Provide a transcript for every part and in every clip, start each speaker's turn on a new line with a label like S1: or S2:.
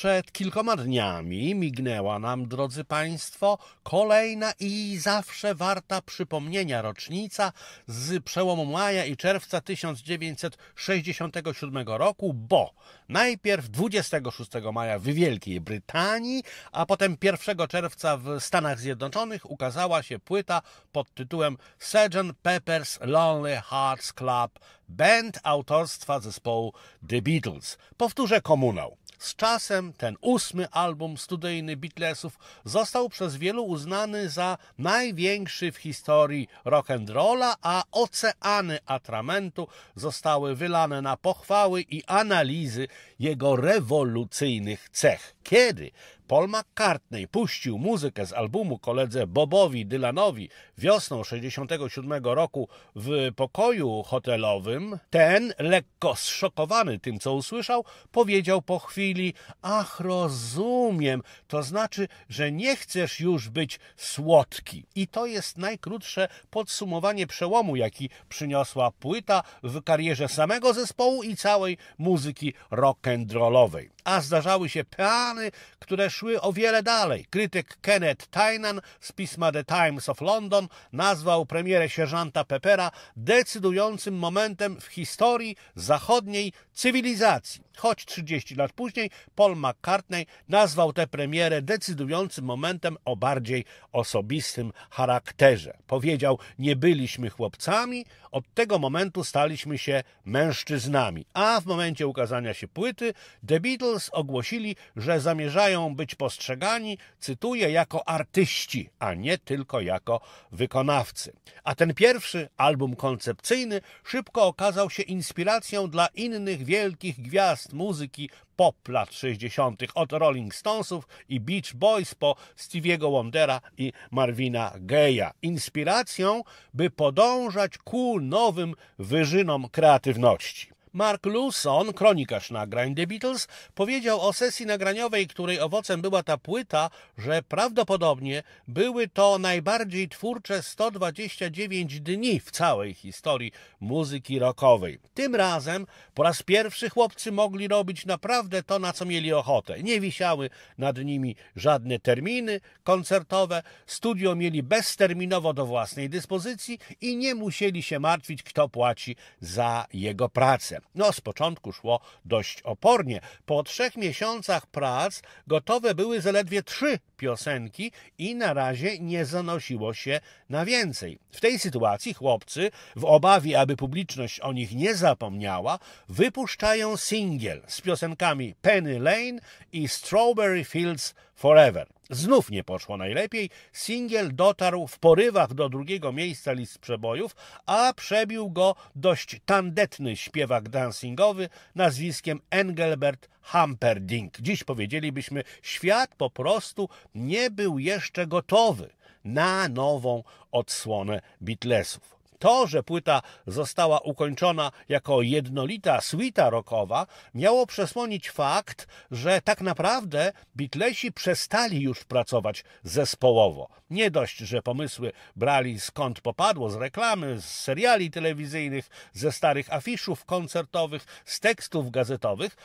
S1: Przed kilkoma dniami mignęła nam, drodzy Państwo, kolejna i zawsze warta przypomnienia rocznica z przełomu maja i czerwca 1967 roku, bo najpierw 26 maja w Wielkiej Brytanii, a potem 1 czerwca w Stanach Zjednoczonych ukazała się płyta pod tytułem Sgt. Pepper's Lonely Hearts Club band autorstwa zespołu The Beatles. Powtórzę komunał. Z czasem ten ósmy album studyjny Beatlesów został przez wielu uznany za największy w historii rock'n'rolla, a oceany atramentu zostały wylane na pochwały i analizy jego rewolucyjnych cech. Kiedy Paul McCartney puścił muzykę z albumu koledze Bobowi Dylanowi wiosną 67 roku w pokoju hotelowym, ten, lekko zszokowany tym, co usłyszał, powiedział po chwili: Ach, rozumiem, to znaczy, że nie chcesz już być słodki. I to jest najkrótsze podsumowanie przełomu, jaki przyniosła płyta w karierze samego zespołu i całej muzyki rock rock'n'rollowej a zdarzały się peany, które szły o wiele dalej. Krytyk Kenneth Tynan z pisma The Times of London nazwał premierę sierżanta Pepera decydującym momentem w historii zachodniej cywilizacji. Choć 30 lat później Paul McCartney nazwał tę premierę decydującym momentem o bardziej osobistym charakterze. Powiedział: Nie byliśmy chłopcami, od tego momentu staliśmy się mężczyznami. A w momencie ukazania się płyty The Beatles Beatles ogłosili, że zamierzają być postrzegani, cytuję, jako artyści, a nie tylko jako wykonawcy. A ten pierwszy album koncepcyjny szybko okazał się inspiracją dla innych wielkich gwiazd muzyki pop lat 60., od Rolling Stonesów i Beach Boys po Stevie'ego Wondera i Marvina Gaye'a. Inspiracją, by podążać ku nowym wyżynom kreatywności. Mark Luson, kronikarz nagrań The Beatles, powiedział o sesji nagraniowej, której owocem była ta płyta, że prawdopodobnie były to najbardziej twórcze 129 dni w całej historii muzyki rockowej. Tym razem po raz pierwszy chłopcy mogli robić naprawdę to, na co mieli ochotę. Nie wisiały nad nimi żadne terminy koncertowe, studio mieli bezterminowo do własnej dyspozycji i nie musieli się martwić, kto płaci za jego pracę. No, z początku szło dość opornie. Po trzech miesiącach prac gotowe były zaledwie trzy piosenki i na razie nie zanosiło się na więcej. W tej sytuacji chłopcy, w obawie, aby publiczność o nich nie zapomniała, wypuszczają singiel z piosenkami Penny Lane i Strawberry Fields Forever. Znów nie poszło najlepiej. Singiel dotarł w porywach do drugiego miejsca list przebojów, a przebił go dość tandetny śpiewak dancingowy nazwiskiem Engelbert Humperdinck. Dziś powiedzielibyśmy, świat po prostu nie był jeszcze gotowy na nową odsłonę Beatlesów. To, że płyta została ukończona jako jednolita suita rockowa, miało przesłonić fakt, że tak naprawdę Beatlesi przestali już pracować zespołowo. Nie dość, że pomysły brali skąd popadło, z reklamy, z seriali telewizyjnych, ze starych afiszów koncertowych, z tekstów gazetowych,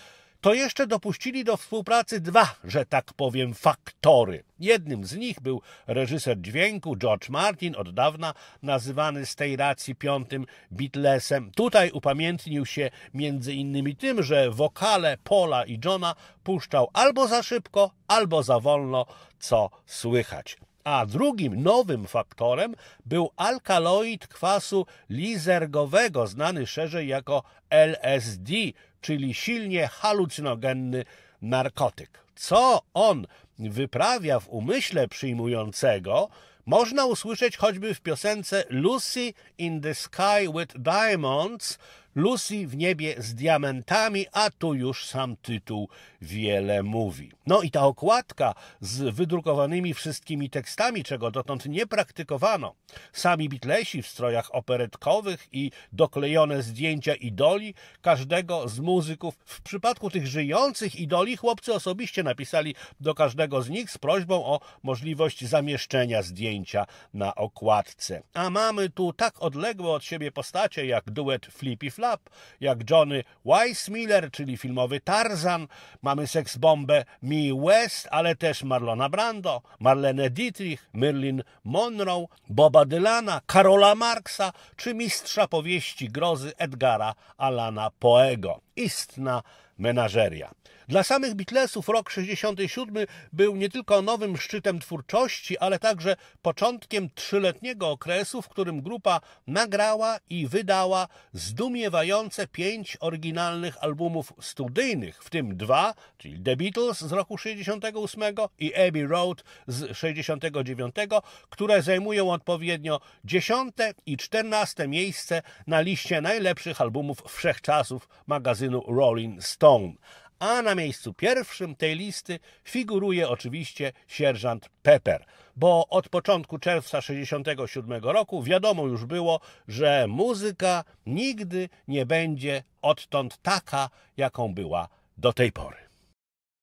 S1: to jeszcze dopuścili do współpracy dwa, że tak powiem, faktory. Jednym z nich był reżyser dźwięku George Martin, od dawna nazywany z tej racji piątym Beatlesem. Tutaj upamiętnił się między innymi tym, że wokale Paula i Johna puszczał albo za szybko, albo za wolno, co słychać a drugim nowym faktorem był alkaloid kwasu lizergowego, znany szerzej jako LSD, czyli silnie halucynogenny narkotyk. Co on wyprawia w umyśle przyjmującego, można usłyszeć choćby w piosence Lucy in the Sky with Diamonds Lucy w niebie z diamentami, a tu już sam tytuł wiele mówi. No i ta okładka z wydrukowanymi wszystkimi tekstami, czego dotąd nie praktykowano. Sami Bitlesi w strojach operetkowych i doklejone zdjęcia idoli każdego z muzyków. W przypadku tych żyjących idoli chłopcy osobiście napisali do każdego z nich z prośbą o możliwość zamieszczenia zdjęcia na okładce. A mamy tu tak odległe od siebie postacie jak duet Flippy Fly jak Johnny Weissmiller, czyli filmowy Tarzan, mamy seksbombę Mi West, ale też Marlona Brando, Marlene Dietrich, Merlin Monroe, Boba Dylana, Karola Marksa, czy mistrza powieści grozy Edgara Alana Poego. Istna menażeria. Dla samych Beatlesów rok 67 był nie tylko nowym szczytem twórczości, ale także początkiem trzyletniego okresu, w którym grupa nagrała i wydała zdumiewające pięć oryginalnych albumów studyjnych, w tym dwa, czyli The Beatles z roku 68 i Abbey Road z 69, które zajmują odpowiednio 10 i 14 miejsce na liście najlepszych albumów wszechczasów magazynu Rolling Stone a na miejscu pierwszym tej listy figuruje oczywiście sierżant Pepper, bo od początku czerwca 1967 roku wiadomo już było, że muzyka nigdy nie będzie odtąd taka, jaką była do tej pory.